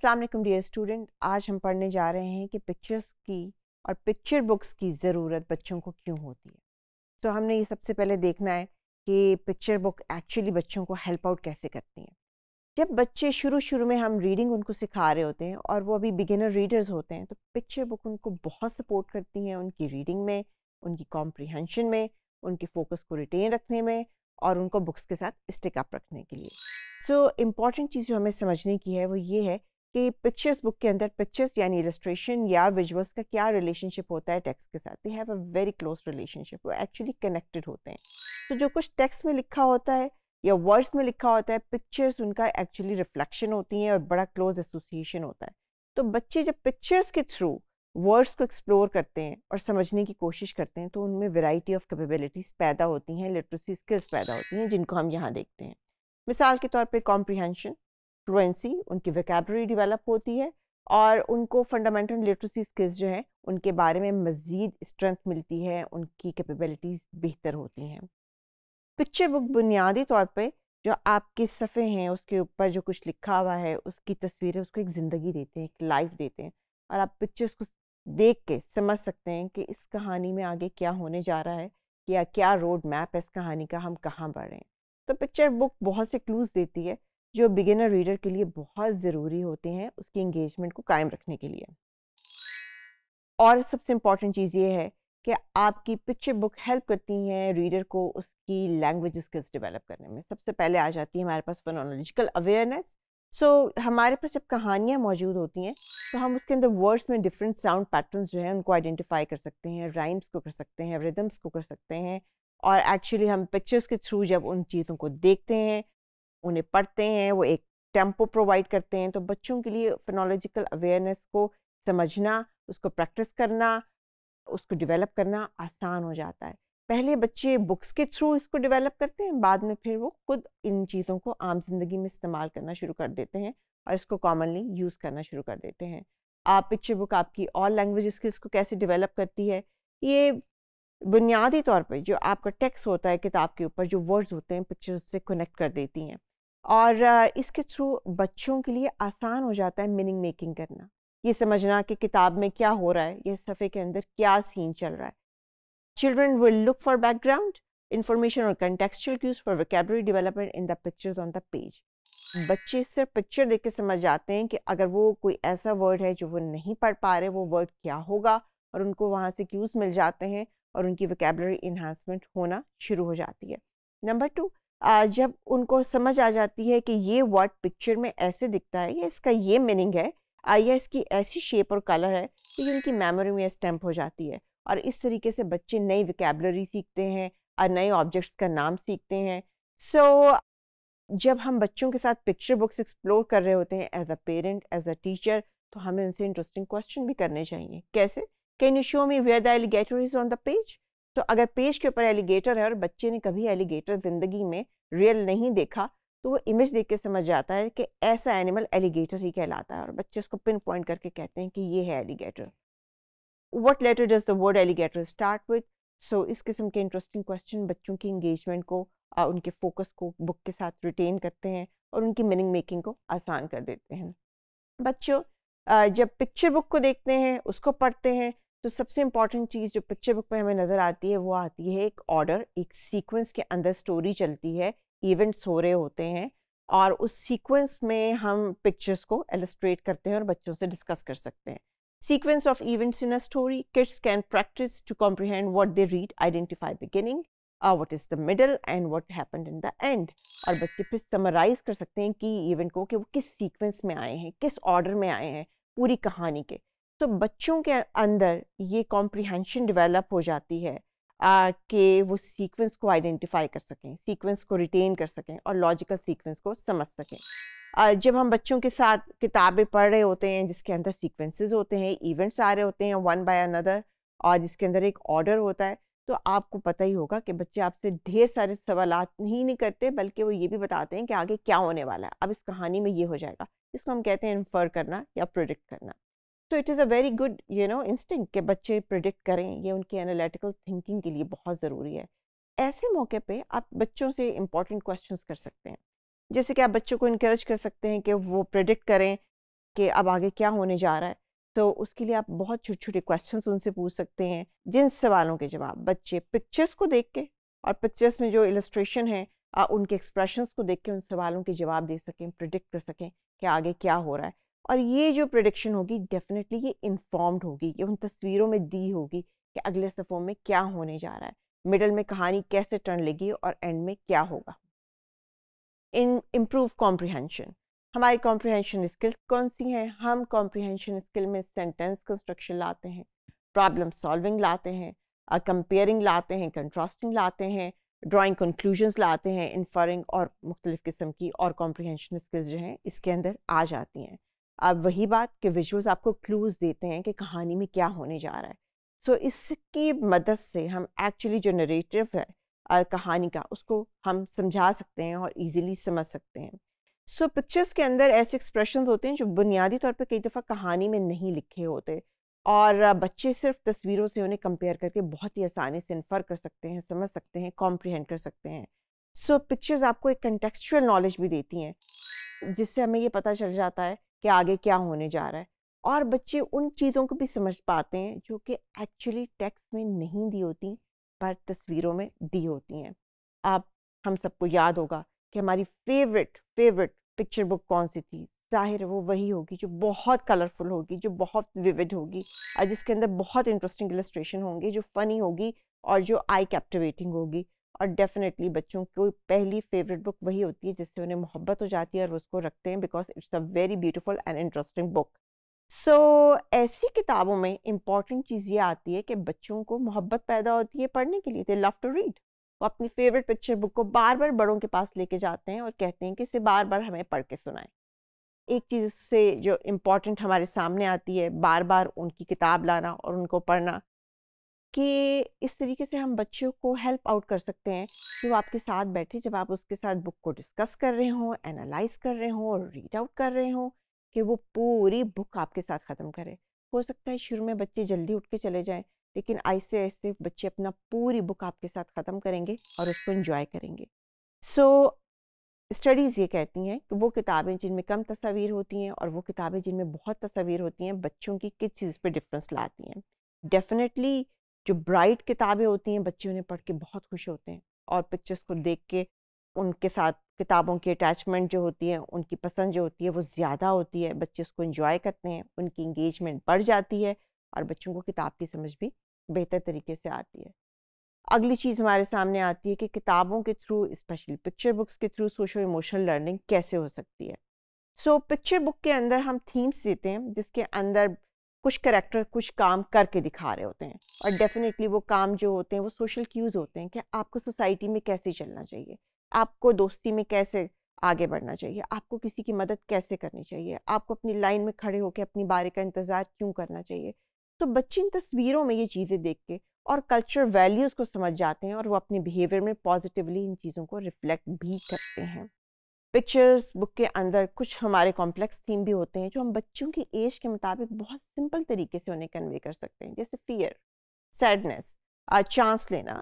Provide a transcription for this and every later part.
अस्सलाम वालेकुम dear student आज हम पढ़ने जा रहे हैं कि पिक्चर्स की और पिक्चर बुक्स की ज़रूरत बच्चों को क्यों होती है तो हमने ये सबसे पहले देखना है कि पिक्चर बुक एक्चुअली बच्चों को हेल्प आउट कैसे करती हैं जब बच्चे शुरू शुरू में हम रीडिंग उनको सिखा रहे होते हैं और वो अभी बिगिनर रीडर्स होते हैं तो पिक्चर बुक उनको बहुत सपोर्ट करती हैं उनकी रीडिंग में उनकी कॉम्प्रिहेंशन में उनके फोकस को रिटेन रखने में और उनको बुक्स के साथ स्टिकअप रखने के लिए सो इम्पॉर्टेंट चीज़ जो हमें समझने की है वो ये है कि पिक्चर्स बुक के अंदर पिक्चर्स यानी इलस्ट्रेशन या विजुअल्स का क्या रिलेशनशिप होता है टेक्स्ट के साथ they have a very close relationship वो एक्चुअली कनेक्टेड होते हैं तो जो कुछ टेक्स्ट में लिखा होता है या वर्ड्स में लिखा होता है पिक्चर्स उनका एक्चुअली रिफ्लेक्शन होती हैं और बड़ा क्लोज एसोसिएशन होता है तो बच्चे जब पिक्चर्स के थ्रू वर्ड्स को एक्सप्लोर करते हैं और समझने की कोशिश करते हैं तो उनमें वेराइटी ऑफ कैपेबिलिटीज़ पैदा होती हैं लिटरेसी स्किल्स पैदा होती हैं जिनको हम यहाँ देखते हैं मिसाल के तौर पे कॉम्प्रीहेंशन फ्लुएंसी उनकी वैकेबरी डेवलप होती है और उनको फंडामेंटल लिटरेसी स्किल्स जो हैं उनके बारे में मज़ीद स्ट्रेंथ मिलती है उनकी कैपेबिलिटीज़ बेहतर होती हैं पिक्चर बुक बुनियादी तौर पे जो आपके सफ़े हैं उसके ऊपर जो कुछ लिखा हुआ है उसकी तस्वीरें उसको एक ज़िंदगी देते हैं एक लाइफ देते हैं और आप पिक्चर्स को देख के समझ सकते हैं कि इस कहानी में आगे क्या होने जा रहा है या क्या रोड मैप है इस कहानी का हम कहाँ बढ़ रहे हैं तो पिक्चर बुक बहुत से क्लूज़ देती है जो बिगिनर रीडर के लिए बहुत ज़रूरी होते हैं उसकी इंगेजमेंट को कायम रखने के लिए और सबसे इम्पॉर्टेंट चीज़ ये है कि आपकी पिक्चर बुक हेल्प करती हैं रीडर को उसकी लैंग्वेज स्किल्स डेवलप करने में सबसे पहले आ जाती है हमारे पास फोनोलॉजिकल अवेयरनेस सो हमारे पास जब कहानियाँ मौजूद होती हैं तो हम उसके अंदर वर्ड्स में डिफरेंट साउंड पैटर्न्स जो हैं उनको आइडेंटिफाई कर सकते हैं राइम्स को कर सकते हैं रिदम्स को कर सकते हैं और एक्चुअली हम पिक्चर्स के थ्रू जब उन चीज़ों को देखते हैं उन्हें पढ़ते हैं वो एक टेम्पो प्रोवाइड करते हैं तो बच्चों के लिए फिनोलॉजिकल अवेयरनेस को समझना उसको प्रैक्टिस करना उसको डेवलप करना आसान हो जाता है पहले बच्चे बुक्स के थ्रू इसको डेवलप करते हैं बाद में फिर वो खुद इन चीज़ों को आम जिंदगी में इस्तेमाल करना शुरू कर देते हैं और इसको कॉमनली यूज़ करना शुरू कर देते हैं आप पिक्चर बुक आपकी और लैंग्वेज स्किल्स को कैसे डेवलप करती है ये बुनियादी तौर पर जो आपका टेक्स्ट होता है किताब के ऊपर जो वर्ड्स होते हैं पिक्चर्स से कनेक्ट कर देती हैं और इसके थ्रू बच्चों के लिए आसान हो जाता है मीनिंग मेकिंग करना ये समझना कि किताब में क्या हो रहा है ये सफ़े के अंदर क्या सीन चल रहा है children will look for background information और contextual cues for vocabulary development in the pictures on the page बच्चे सिर्फ पिक्चर देख के समझ जाते हैं कि अगर वो कोई ऐसा वर्ड है जो वो नहीं पढ़ पा रहे वो वर्ड क्या होगा और उनको वहाँ से क्यूज़ मिल जाते हैं और उनकी वोकेबलरी इन्हांसमेंट होना शुरू हो जाती है नंबर टू जब उनको समझ आ जाती है कि ये वर्ड पिक्चर में ऐसे दिखता है या इसका ये मीनिंग है या इसकी ऐसी शेप और कलर है तो ये उनकी मेमोरी में स्टैम्प हो जाती है और इस तरीके से बच्चे नई विकेबलरी सीखते हैं और नए ऑब्जेक्ट्स का नाम सीखते हैं सो so, जब हम बच्चों के साथ पिक्चर बुक्स एक्सप्लोर कर रहे होते हैं as a parent as a teacher तो हमें उनसे इंटरेस्टिंग क्वेश्चन भी करने चाहिए कैसे can you show me where the alligator is on the page तो अगर पेज के ऊपर एलिगेटर है और बच्चे ने कभी एलिगेटर ज़िंदगी में रियल नहीं देखा तो वो इमेज देख के समझ जाता है कि ऐसा एनिमल एलिगेटर ही कहलाता है और बच्चे उसको पिन पॉइंट करके कहते हैं कि ये है alligator what letter does the word alligator start with so इस किस्म के इंटरेस्टिंग क्वेश्चन बच्चों की इंगेजमेंट को आ, उनके फोकस को बुक के साथ रिटेन करते हैं और उनकी मीनिंग मेकिंग को आसान कर देते हैं बच्चों जब पिक्चर बुक को देखते हैं उसको पढ़ते हैं तो सबसे इम्पॉर्टेंट चीज़ जो पिक्चर बुक में हमें नज़र आती है वो आती है एक ऑर्डर एक सीक्वेंस के अंदर स्टोरी चलती है इवेंट्स हो रहे होते हैं और उस सीक्वेंस में हम पिक्चर्स को एलिस्ट्रेट करते हैं और बच्चों से डिस्कस कर सकते हैं sequence of events in a story kids can practice to comprehend what they read identify beginning what is the middle and what happen in the end और बच्चे फिर समराइज कर सकते हैं कि इवेंट को कि वो किस सीक्वेंस में आए हैं किस ऑर्डर में आए हैं पूरी कहानी के तो बच्चों के अंदर ये कॉम्प्रिहेंशन डेवलप हो जाती है कि वो सीक्वेंस को आइडेंटिफाई कर सकें सीक्वेंस को रिटेन कर सकें और लॉजिकल सीक्वेंस को समझ सकें जब हम बच्चों के साथ किताबें पढ़ रहे होते हैं जिसके अंदर सीक्वेंसेस होते हैं इवेंट्स आ रहे होते हैं वन बाय अनदर और जिसके अंदर एक ऑर्डर होता है तो आपको पता ही होगा कि बच्चे आपसे ढेर सारे सवाल ही नहीं करते बल्कि वो ये भी बताते हैं कि आगे क्या होने वाला है अब इस कहानी में ये हो जाएगा इसको हम कहते हैं इन्फर करना या प्रोडिक्ट करना तो it is a very good you know instinct के बच्चे प्रिडिक्ट करें ये उनकी एनालिटिकल थिंकिंग के लिए बहुत ज़रूरी है ऐसे मौके पे आप बच्चों से इम्पॉर्टेंट क्वेश्चन कर सकते हैं जैसे कि आप बच्चों को इनक्रेज कर सकते हैं कि वो प्रिडिक्ट करें कि अब आगे क्या होने जा रहा है तो उसके लिए आप बहुत छोटे छोटे क्वेश्चंस उनसे पूछ सकते हैं जिन सवालों के जवाब बच्चे पिक्चर्स को देख के और पिक्चर्स में जो इलस्ट्रेशन है आ, उनके एक्सप्रेशंस को देख के उन सवालों के जवाब दे सकें प्रिडिक्ट कर सकें कि आगे क्या हो रहा है और ये जो प्रडिक्शन होगी डेफिनेटली ये इन्फॉर्म्ड होगी ये उन तस्वीरों में दी होगी कि अगले सफ़ों में क्या होने जा रहा है मिडल में कहानी कैसे टर्न लेगी और एंड में क्या होगा इन इम्प्रूव कॉम्प्रिहेंशन हमारी कॉम्प्रिहेंशन स्किल्स कौन सी हैं हम कॉम्प्रिहेंशन स्किल में सेंटेंस कंस्ट्रक्शन लाते हैं प्रॉब्लम सॉल्विंग लाते हैं कंपेयरिंग लाते हैं कंट्रास्टिंग लाते हैं ड्राइंग कंक्लूजन्स लाते हैं इन्फरिंग और मुख्तलिफ़ किस्म की और कॉम्प्रिहेंशन स्किल्स जो हैं इसके अंदर आ जाती हैं अब वही बात कि विजुअल्स आपको क्लूज देते हैं कि कहानी में क्या होने जा रहा है सो so, इसकी मदद से हम एक्चुअली जो नरेटिव है कहानी का उसको हम समझा सकते हैं और इजीली समझ सकते हैं सो so, पिक्चर्स के अंदर ऐसे एक्सप्रेशन होते हैं जो बुनियादी तौर पर कई दफ़ा कहानी में नहीं लिखे होते और बच्चे सिर्फ तस्वीरों से उन्हें कंपेयर करके बहुत ही आसानी से इन्फर कर सकते हैं समझ सकते हैं कॉम्प्रीहेंड कर सकते हैं सो so, पिक्चर्स आपको एक कंटेक्चुअल नॉलेज भी देती हैं जिससे हमें ये पता चल जाता है कि आगे क्या होने जा रहा है और बच्चे उन चीज़ों को भी समझ पाते हैं जो कि एक्चुअली टेक्स्ट में नहीं दी होती पर तस्वीरों में दी होती हैं आप हम सबको याद होगा कि हमारी फेवरेट फेवरेट पिक्चर बुक कौन सी थी जाहिर है वो वही होगी जो बहुत कलरफुल होगी जो बहुत विविड होगी और जिसके अंदर बहुत इंटरेस्टिंग इलस्ट्रेशन होंगे जो फ़नी होगी और जो आई कैप्टिवेटिंग होगी और डेफिनेटली बच्चों को पहली फेवरेट बुक वही होती है जिससे उन्हें मोहब्बत हो जाती है और उसको रखते हैं because it's a very beautiful and interesting book so ऐसी किताबों में इम्पॉर्टेंट चीज़ ये आती है कि बच्चों को मोहब्बत पैदा होती है पढ़ने के लिए दे लव टू रीड वो अपनी फेवरेट पिक्चर बुक को बार बार बड़ों के पास लेके जाते हैं और कहते हैं कि इसे बार बार हमें पढ़ के सुनाएं एक चीज़ से जो इम्पॉर्टेंट हमारे सामने आती है बार बार उनकी किताब लाना और उनको पढ़ना कि इस तरीके से हम बच्चों को हेल्प आउट कर सकते हैं कि वो आपके साथ बैठे जब आप उसके साथ बुक को डिस्कस कर रहे हो एनालाइज कर रहे हो और रीड आउट कर रहे हो कि वो पूरी बुक आपके साथ ख़त्म करे हो सकता है शुरू में बच्चे जल्दी उठ के चले जाएं लेकिन ऐसे ऐसे बच्चे अपना पूरी बुक आपके साथ ख़त्म करेंगे और उसको इन्जॉय करेंगे सो so, स्टडीज़ ये कहती हैं कि वो किताबें जिनमें कम तस्वीर होती हैं और वो किताबें जिनमें बहुत तस्वीर होती हैं बच्चों की किस चीज़ पे डिफरेंस लाती हैं डेफिनेटली जो ब्राइट किताबें होती हैं बच्चे उन्हें पढ़ के बहुत खुश होते हैं और पिक्चर्स को देख के उनके साथ किताबों की अटैचमेंट जो होती है उनकी पसंद जो होती है वो ज़्यादा होती है बच्चे उसको इन्जॉय करते हैं उनकी इंगेजमेंट बढ़ जाती है और बच्चों को किताब की समझ भी बेहतर तरीके से आती है अगली चीज़ हमारे सामने आती है कि किताबों के थ्रू स्पेशली पिक्चर बुक्स के थ्रू सोशल इमोशनल लर्निंग कैसे हो सकती है सो पिक्चर बुक के अंदर हम थीम्स देते हैं जिसके अंदर कुछ करेक्टर कुछ काम करके दिखा रहे होते हैं और डेफिनेटली वो काम जो होते हैं वो सोशल क्यूज़ होते हैं कि आपको सोसाइटी में कैसे चलना चाहिए आपको दोस्ती में कैसे आगे बढ़ना चाहिए आपको किसी की मदद कैसे करनी चाहिए आपको अपनी लाइन में खड़े होकर अपनी बारी का इंतज़ार क्यों करना चाहिए तो बच्चे इन तस्वीरों में ये चीज़ें देख के और कल्चर वैल्यूज़ को समझ जाते हैं और वो अपने बिहेवियर में पॉजिटिवली इन चीज़ों को रिफ्लेक्ट भी करते हैं पिक्चर्स बुक के अंदर कुछ हमारे कॉम्प्लेक्स थीम भी होते हैं जो हम बच्चों की एज के मुताबिक बहुत सिंपल तरीके से उन्हें कन्वे कर सकते हैं जैसे फियर सैडनेस चांस लेना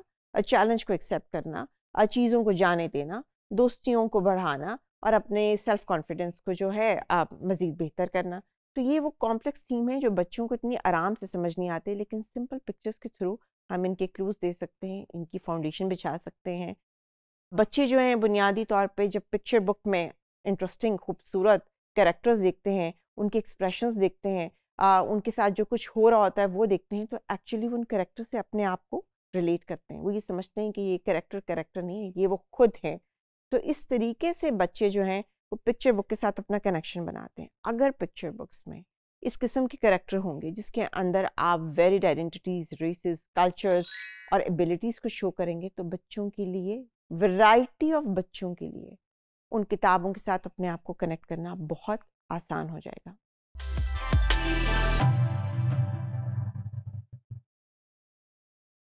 चैलेंज को एक्सेप्ट करना चीज़ों को जाने देना दोस्तियों को बढ़ाना और अपने सेल्फ कॉन्फिडेंस को जो है आप मज़ीद बेहतर करना तो ये वो कॉम्प्लेक्स थीम है जो बच्चों को इतनी आराम से समझ नहीं आते लेकिन सिंपल पिक्चर्स के थ्रू हम इनके क्लूज दे सकते हैं इनकी फाउंडेशन बिछा सकते हैं बच्चे जो हैं बुनियादी तौर पे जब पिक्चर बुक में इंटरेस्टिंग खूबसूरत कैरेक्टर्स देखते हैं उनके एक्सप्रेशंस देखते हैं आ, उनके साथ जो कुछ हो रहा होता है वो देखते हैं तो एक्चुअली वो उन करेक्टर से अपने आप को रिलेट करते हैं वो ये समझते हैं कि ये करेक्टर करेक्टर नहीं है ये वो खुद हैं तो इस तरीके से बच्चे जो हैं वो पिक्चर बुक के साथ अपना कनेक्शन बनाते हैं अगर पिक्चर बुक्स में इस किस्म के करेक्टर होंगे जिसके अंदर आप वेरिड आइडेंटिटीज़ रेसेस कल्चर्स और एबिलिटीज़ को शो करेंगे तो बच्चों के लिए वैरायटी ऑफ बच्चों के लिए उन किताबों के साथ अपने आप को कनेक्ट करना बहुत आसान हो जाएगा